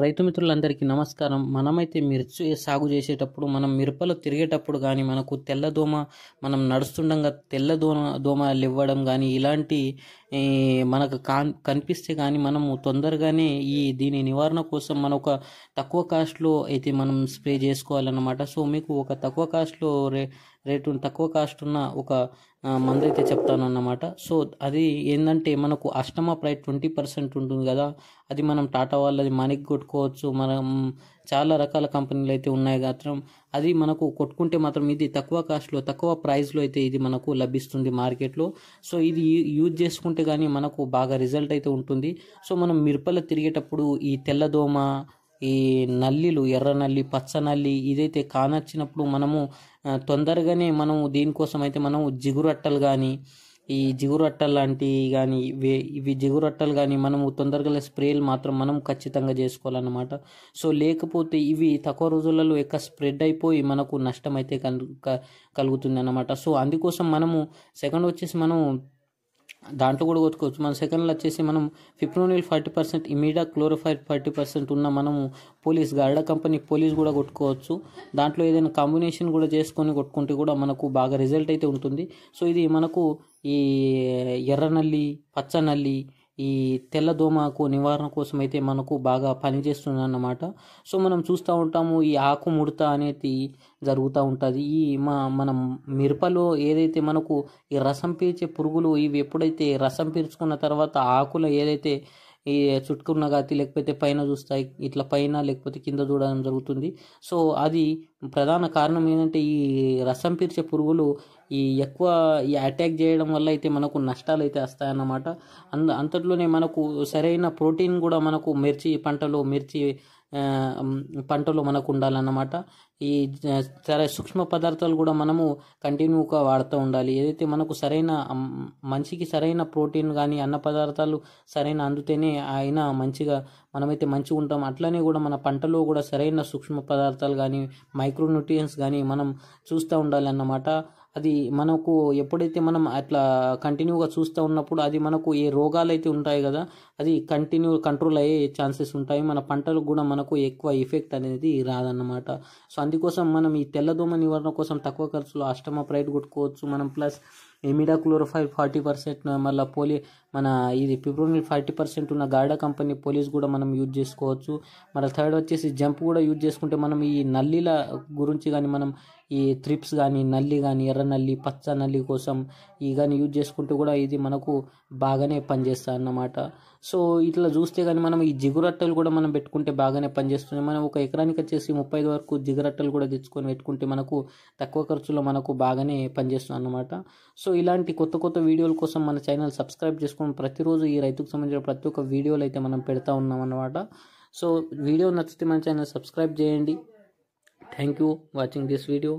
రైతు మిత్రులందరికీ నమస్కారం మనమైతే మిర్చి సాగు చేసేటప్పుడు మనం మిరపలో తిరిగేటప్పుడు కానీ మనకు తెల్లదోమ మనం నడుస్తుండగా తెల్లదోమ దోమ ఇవ్వడం కానీ ఇలాంటి మనకు కనిపిస్తే కానీ మనము తొందరగానే ఈ దీని నివారణ కోసం మన ఒక తక్కువ కాస్ట్లో అయితే మనం స్ప్రే చేసుకోవాలన్నమాట సో మీకు ఒక తక్కువ కాస్ట్లో రే రేటు తక్కువ కాస్ట్ ఉన్న ఒక మందు అయితే చెప్తాను అన్నమాట సో అది ఏంటంటే మనకు అష్టమ ప్రైస్ ట్వంటీ పర్సెంట్ ఉంటుంది కదా అది మనం టాటా వాళ్ళది మనకి కొట్టుకోవచ్చు మనం చాలా రకాల కంపెనీలు అయితే ఉన్నాయి మాత్రం అది మనకు కొట్టుకుంటే మాత్రం ఇది తక్కువ కాస్ట్లో తక్కువ ప్రైస్లో అయితే ఇది మనకు లభిస్తుంది మార్కెట్లో సో ఇది యూజ్ చేసుకుంటే కానీ మనకు బాగా రిజల్ట్ అయితే ఉంటుంది సో మనం మిరపలు తిరిగేటప్పుడు ఈ తెల్లదోమ ఈ నల్లిలు ఎర్ర నల్లి పచ్చ నల్లి ఇదైతే కానొచ్చినప్పుడు మనము తొందరగానే మనము దీనికోసం అయితే మనము జిగురట్టలు కానీ ఈ జిగురట్టలు లాంటివి కానీ ఇవి ఇవి జిగురట్టలు కానీ మనము తొందరగా స్ప్రేలు మాత్రం మనం ఖచ్చితంగా చేసుకోవాలన్నమాట సో లేకపోతే ఇవి తక్కువ రోజులలో ఎక్కువ స్ప్రెడ్ అయిపోయి మనకు నష్టం అయితే కలుగుతుంది అన్నమాట సో అందుకోసం మనము సెకండ్ వచ్చేసి మనం దాంట్లో కూడా కొట్టుకోవచ్చు మన సెకండ్లో వచ్చేసి మనం fipronil forty percent imidacloprid forty percent ఉన్న మనము పోలీస్ గార్డ కంపెనీ పోలీస్ కూడా కొట్టుకోవచ్చు దాంట్లో ఏదైనా కాంబినేషన్ కూడా చేసుకొని కొట్టుకుంటే కూడా మనకు బాగా రిజల్ట్ అయితే ఉంటుంది సో ఇది మనకు ఈ ఎర్రనల్లి పచ్చనల్లి ఈ తెల్ల నివారణ కోసం అయితే మనకు బాగా పనిచేస్తుంది అన్నమాట సో మనం చూస్తూ ఉంటాము ఈ ఆకు ముడత అనేది జరుగుతూ ఉంటుంది ఈ మా మనం మిరపలో ఏదైతే మనకు ఈ రసం పీల్చే పురుగులు ఇవి ఎప్పుడైతే రసం పీల్చుకున్న తర్వాత ఆకులు ఏదైతే ఈ చుట్టుకున్న గాతి లేకపోతే పైన చూస్తాయి ఇట్లా పైన లేకపోతే కింద చూడడం జరుగుతుంది సో అది ప్రధాన కారణం ఏంటంటే ఈ రసం పీర్చే పురుగులు ఈ ఎక్కువ ఈ అటాక్ చేయడం వల్ల అయితే మనకు నష్టాలు అయితే వస్తాయన్నమాట అంద అంతట్లోనే మనకు సరైన ప్రోటీన్ కూడా మనకు మిర్చి పంటలో మిర్చి పంటలు మనకు ఉండాలన్నమాట ఈ సరే సూక్ష్మ పదార్థాలు కూడా మనము కంటిన్యూగా వాడుతూ ఉండాలి ఏదైతే మనకు సరైన మనిషికి సరైన ప్రోటీన్ కానీ అన్న పదార్థాలు సరైన అందుతేనే ఆయన మంచిగా మనమైతే మంచిగా ఉంటాం అట్లనే కూడా మన పంటలో కూడా సరైన సూక్ష్మ పదార్థాలు కానీ మైక్రోన్యూట్రియన్స్ కానీ మనం చూస్తూ ఉండాలన్నమాట అది మనకు ఎప్పుడైతే మనం అట్లా కంటిన్యూగా చూస్తూ ఉన్నప్పుడు అది మనకు ఏ రోగాలు అయితే ఉంటాయి కదా అది కంటిన్యూ కంట్రోల్ అయ్యే ఛాన్సెస్ ఉంటాయి మన పంటలకు కూడా మనకు ఎక్కువ ఎఫెక్ట్ అనేది రాదన్నమాట సో అందుకోసం మనం ఈ తెల్లదోమ నివారణ కోసం తక్కువ ఖర్చులో అష్టమ ప్రైడ్ కొట్టుకోవచ్చు మనం plus imidacloprid forty percent మళ్ళీ పోలీ మన ఇది పిప్రోనిల్ ఫార్టీ పర్సెంట్ ఉన్న గార్డా కంపెనీ పోలీస్ కూడా మనం యూజ్ చేసుకోవచ్చు మన థర్డ్ వచ్చేసి జంప్ కూడా యూజ్ చేసుకుంటే మనం ఈ నల్లీల గురించి కానీ మనం ఈ త్రిప్స్ కానీ నల్లి కానీ ఎర్ర నల్లి పచ్చ నల్లి కోసం ఈ కానీ యూజ్ చేసుకుంటే కూడా ఇది మనకు బాగానే పనిచేస్తా అన్నమాట సో ఇట్లా చూస్తే కానీ మనం ఈ జిగురట్టలు కూడా మనం పెట్టుకుంటే బాగానే పనిచేస్తున్నాయి మనం ఒక ఎకరానికి వచ్చేసి ముప్పై వరకు జిగురట్టలు కూడా తెచ్చుకొని పెట్టుకుంటే మనకు తక్కువ ఖర్చులో మనకు బాగానే పనిచేస్తుంది అన్నమాట సో ఇలాంటి కొత్త కొత్త వీడియోల కోసం మన ఛానల్ సబ్స్క్రైబ్ చేసుకొని ప్రతిరోజు ఈ రైతుకు సంబంధించిన ప్రతి ఒక్క వీడియోలు అయితే మనం పెడతా ఉన్నాం అన్నమాట సో వీడియో నచ్చితే మన ఛానల్ సబ్స్క్రైబ్ చేయండి thank you watching this video